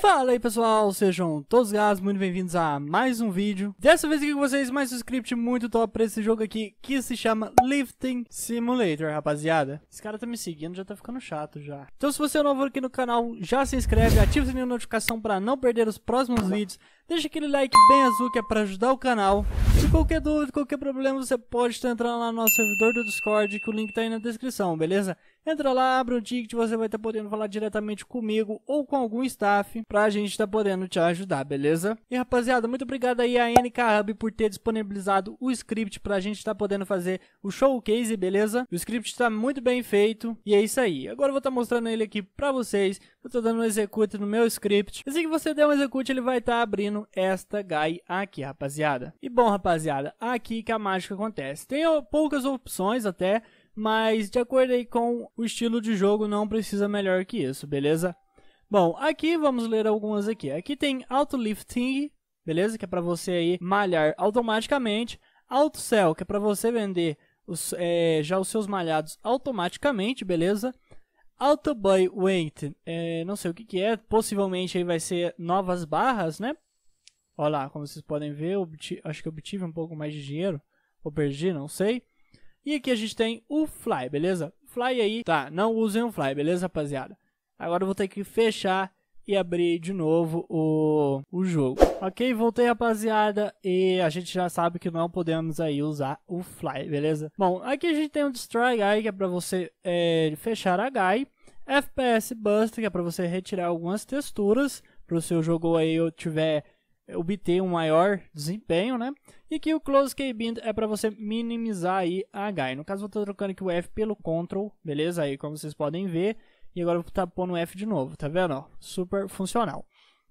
Fala aí pessoal, sejam todos gatos muito bem-vindos a mais um vídeo. Dessa vez aqui com vocês, mais um script muito top pra esse jogo aqui, que se chama Lifting Simulator, rapaziada. Esse cara tá me seguindo, já tá ficando chato já. Então se você é novo aqui no canal, já se inscreve, ativa o sininho de notificação pra não perder os próximos vídeos. Deixa aquele like bem azul que é pra ajudar o canal. Se qualquer dúvida, qualquer problema, você pode estar entrando lá no nosso servidor do Discord, que o link tá aí na descrição, beleza? Entra lá, abre um ticket, você vai estar tá podendo falar diretamente comigo ou com algum staff pra gente estar tá podendo te ajudar, beleza? E rapaziada, muito obrigado aí a NK Hub por ter disponibilizado o script pra gente estar tá podendo fazer o showcase, beleza? O script tá muito bem feito e é isso aí. Agora eu vou estar tá mostrando ele aqui pra vocês. Eu tô dando um execute no meu script. Assim que você der um execute, ele vai estar tá abrindo esta guy aqui, rapaziada. E bom, rapaziada rapaziada, aqui que a mágica acontece. Tem poucas opções até, mas de acordo aí com o estilo de jogo, não precisa melhor que isso, beleza? Bom, aqui vamos ler algumas aqui. Aqui tem Auto Lifting, beleza? Que é para você aí malhar automaticamente. Auto Sell, que é para você vender os, é, já os seus malhados automaticamente, beleza? Auto Buy Weight, é, não sei o que, que é, possivelmente aí vai ser novas barras, né? Olha lá, como vocês podem ver, acho que obtive um pouco mais de dinheiro. Ou perdi, não sei. E aqui a gente tem o Fly, beleza? Fly aí, tá, não usem o Fly, beleza, rapaziada? Agora eu vou ter que fechar e abrir de novo o, o jogo. Ok, voltei, rapaziada, e a gente já sabe que não podemos aí usar o Fly, beleza? Bom, aqui a gente tem o Destroy Guy, que é pra você é, fechar a Guy. FPS Buster que é pra você retirar algumas texturas, pro seu jogo aí eu tiver é, obter um maior desempenho, né? E que o Close K-Bind é para você minimizar aí a H. No caso, eu estou trocando aqui o F pelo Ctrl, beleza? Aí, como vocês podem ver. E agora eu vou estar tá F de novo, tá vendo? super funcional.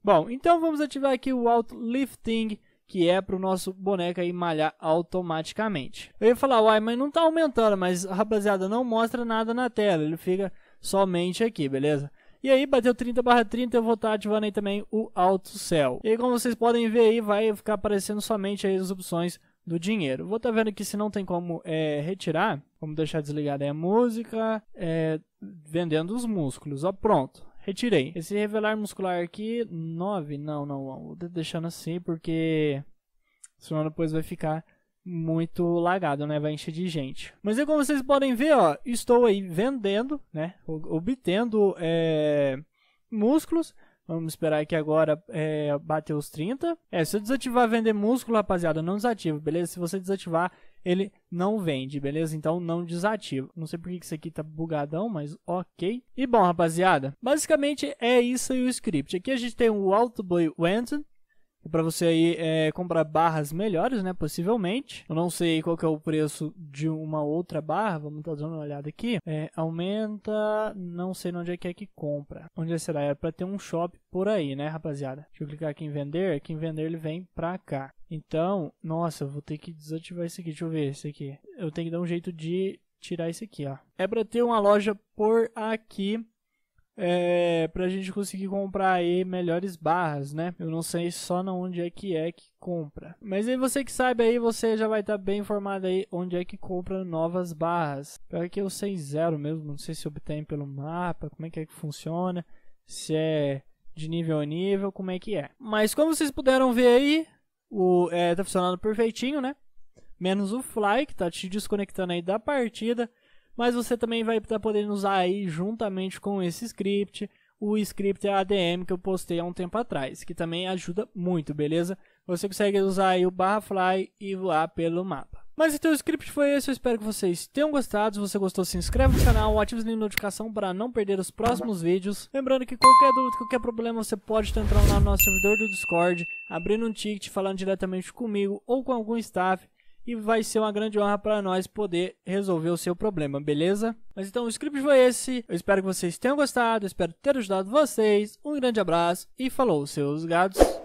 Bom, então vamos ativar aqui o Lifting, que é para o nosso boneco aí malhar automaticamente. Eu ia falar, uai, mas não está aumentando, mas rapaziada, não mostra nada na tela, ele fica somente aqui, beleza? E aí, bateu 30 barra 30, eu vou estar tá ativando aí também o alto céu E aí, como vocês podem ver aí, vai ficar aparecendo somente aí as opções do dinheiro. Vou estar tá vendo aqui se não tem como é, retirar. Vamos deixar desligada a música. É, vendendo os músculos. Ó, pronto. Retirei. Esse revelar muscular aqui, 9. Não, não, não. Vou tá deixando assim porque senão depois vai ficar muito lagado, né? Vai encher de gente. Mas aí, como vocês podem ver, ó, estou aí vendendo, né? Obtendo é, músculos. Vamos esperar aqui agora é, bater os 30. É, se eu desativar vender músculo, rapaziada, não desativa, beleza? Se você desativar, ele não vende, beleza? Então não desativa. Não sei por que isso aqui tá bugadão, mas ok. E bom, rapaziada, basicamente é isso aí o script. Aqui a gente tem o Autoboy Wenton, para você aí é, comprar barras melhores, né? Possivelmente. Eu não sei qual que é o preço de uma outra barra. Vamos tá dar uma olhada aqui. É, aumenta. Não sei onde é que é que compra. Onde será? É para ter um shop por aí, né, rapaziada? Deixa eu clicar aqui em vender. Aqui em vender ele vem para cá. Então, nossa, vou ter que desativar isso aqui. Deixa eu ver isso aqui. Eu tenho que dar um jeito de tirar isso aqui, ó. É para ter uma loja por aqui é, pra gente conseguir comprar aí melhores barras, né? Eu não sei só na onde é que é que compra. Mas aí você que sabe aí, você já vai estar tá bem informado aí onde é que compra novas barras. Pior que eu sei zero mesmo, não sei se obtém pelo mapa, como é que é que funciona, se é de nível a nível, como é que é. Mas como vocês puderam ver aí, o, é, tá funcionando perfeitinho, né? Menos o Fly, que tá te desconectando aí da partida mas você também vai estar tá podendo usar aí juntamente com esse script, o script ADM que eu postei há um tempo atrás, que também ajuda muito, beleza? Você consegue usar aí o barra fly e voar pelo mapa. Mas então o script foi esse, eu espero que vocês tenham gostado. Se você gostou, se inscreve no canal, ative o sininho de notificação para não perder os próximos vídeos. Lembrando que qualquer dúvida, qualquer problema, você pode estar entrando lá no nosso servidor do Discord, abrindo um ticket, falando diretamente comigo ou com algum staff, e vai ser uma grande honra para nós poder resolver o seu problema, beleza? Mas então o script foi esse, eu espero que vocês tenham gostado, espero ter ajudado vocês, um grande abraço e falou, seus gados.